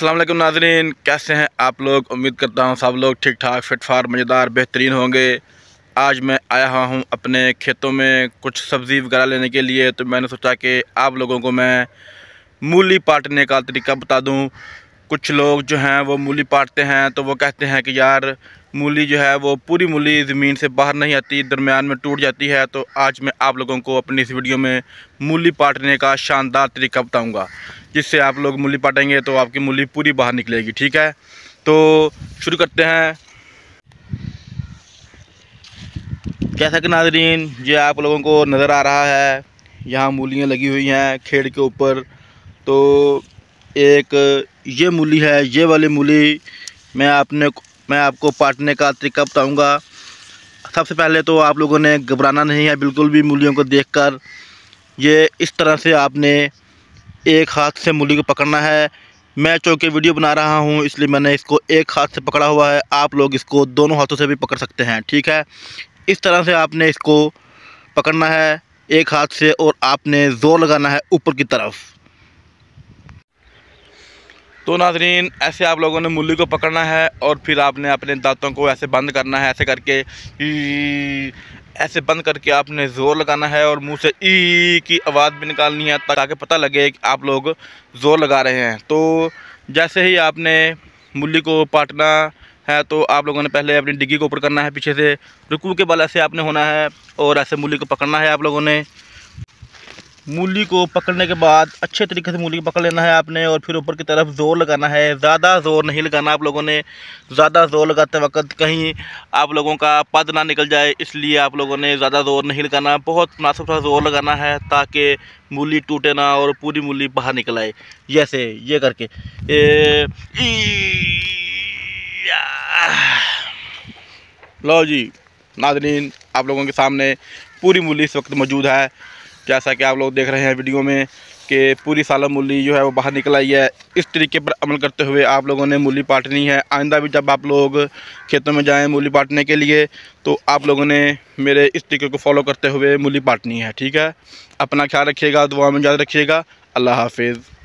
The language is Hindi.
अस्सलाम वालेकुम नाजरीन कैसे हैं आप लोग उम्मीद करता हूं सब लोग ठीक ठाक फिटफार मज़ेदार बेहतरीन होंगे आज मैं आया हुआ हूं अपने खेतों में कुछ सब्ज़ी वगैरह लेने के लिए तो मैंने सोचा कि आप लोगों को मैं मूली पाटने का तरीका बता दूं कुछ लोग जो हैं वो मूली पाटते हैं तो वो कहते हैं कि यार मूली जो है वो पूरी मूली ज़मीन से बाहर नहीं आती दरमियान में टूट जाती है तो आज मैं आप लोगों को अपनी इस वीडियो में मूली पाटने का शानदार तरीका बताऊँगा जिससे आप लोग मूली पाटेंगे तो आपकी मूली पूरी बाहर निकलेगी ठीक है तो शुरू करते हैं कैसा कि नाजरीन ये आप लोगों को नज़र आ रहा है यहाँ मूलियाँ लगी हुई हैं खेड़ के ऊपर तो एक ये मूली है ये वाली मूली मैं आपने मैं आपको पाटने का तरीका बताऊंगा सबसे पहले तो आप लोगों ने घबराना नहीं है बिल्कुल भी मूलियों को देखकर ये इस तरह से आपने एक हाथ से मूली को पकड़ना है मैं चौके वीडियो बना रहा हूँ इसलिए मैंने इसको एक हाथ से पकड़ा हुआ है आप लोग इसको दोनों हाथों से भी पकड़ सकते हैं ठीक है इस तरह से आपने इसको पकड़ना है एक हाथ से और आपने ज़ोर लगाना है ऊपर की तरफ तो नाजरीन ऐसे आप लोगों ने मूली को पकड़ना है और फिर आपने अपने दांतों को ऐसे बंद करना है ऐसे करके ऐसे बंद करके आपने ज़ोर लगाना है और मुंह से ई की आवाज़ भी निकालनी है ताकि पता लगे कि आप लोग ज़ोर लगा रहे हैं तो जैसे ही आपने मूली को पाटना है तो आप लोगों ने पहले अपनी डिग्गी को ऊपर करना है पीछे से रुकू के बल ऐसे आपने होना है और ऐसे मूली को पकड़ना है आप लोगों ने मूली को पकड़ने के बाद अच्छे तरीके से मूली को पकड़ लेना है आपने और फिर ऊपर की तरफ ज़ोर लगाना है ज़्यादा ज़ोर नहीं लगाना आप लोगों ने ज़्यादा ज़ोर लगाते वक्त कहीं आप लोगों का पद ना निकल जाए इसलिए आप लोगों ने ज़्यादा ज़ोर नहीं लगाना बहुत मुनासिब सा ज़ोर लगाना है ताकि मूली टूटे ना और पूरी मूली बाहर निकल आए जैसे ये करके ए, लो जी नाजरीन आप लोगों के सामने पूरी मूली इस वक्त मौजूद है जैसा कि आप लोग देख रहे हैं वीडियो में कि पूरी साला मूली जो है वो बाहर निकल आई है इस तरीके पर अमल करते हुए आप लोगों ने मूली पाटनी है आइंदा भी जब आप लोग खेतों में जाएं मूली पाटने के लिए तो आप लोगों ने मेरे इस तरीके को फॉलो करते हुए मूली पाटनी है ठीक है अपना ख्याल रखिएगा दुआ में याद रखिएगा अल्लाह हाफिज़